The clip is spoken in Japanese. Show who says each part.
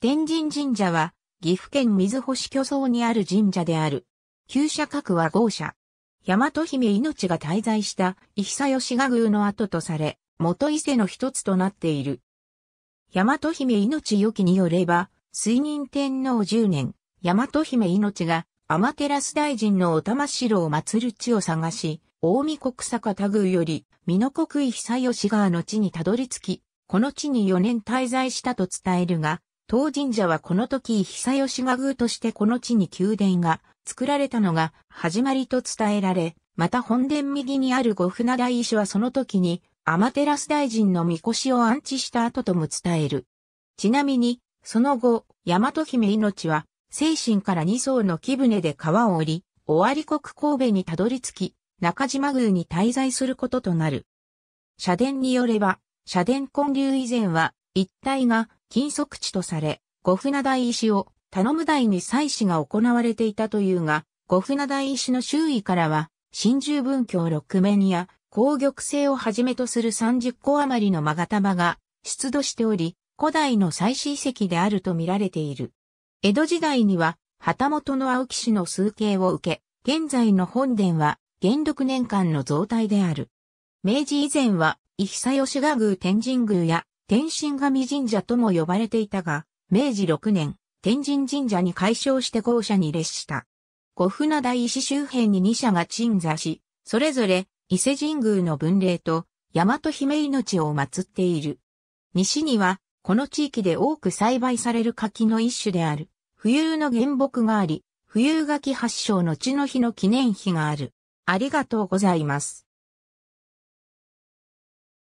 Speaker 1: 天神神社は、
Speaker 2: 岐阜県水星巨僧にある神社である。旧社格は豪社。大和姫命が滞在した、伊久義賀宮の跡とされ、元伊勢の一つとなっている。大和姫命よきによれば、水仁天皇十年、大和姫命が、天照大臣のお玉城を祀る地を探し、大見国坂田宮より、美濃国伊久義川の地にたどり着き、この地に4年滞在したと伝えるが、当神社はこの時久吉が宮としてこの地に宮殿が作られたのが始まりと伝えられ、また本殿右にある御船大石はその時に天照大臣の御腰を安置した後とも伝える。ちなみに、その後、大和姫命は、精神から二層の木船で川を降り、尾張国神戸にたどり着き、中島宮に滞在することとなる。社殿によれば、社殿建立以前は、一帯が禁足地とされ、五船台石を頼む台に祭祀が行われていたというが、五船台石の周囲からは、新十文教六面や、紅玉星をはじめとする30個余りの勾玉が出土しており、古代の祭祀遺跡であると見られている。江戸時代には、旗本の青木氏の数形を受け、現在の本殿は、元禄年間の増体である。明治以前は、伊久吉賀宮天神宮や、天神神神社とも呼ばれていたが、明治6年、天神神社に改称して豪社に列した。五船大石周辺に2社が鎮座し、それぞれ伊勢神宮の分霊と大和姫命を祀っている。西には、この地域で多く栽培される柿の一種である、冬の原木があり、冬柿発祥の地の日の記念碑がある。
Speaker 1: ありがとうございます。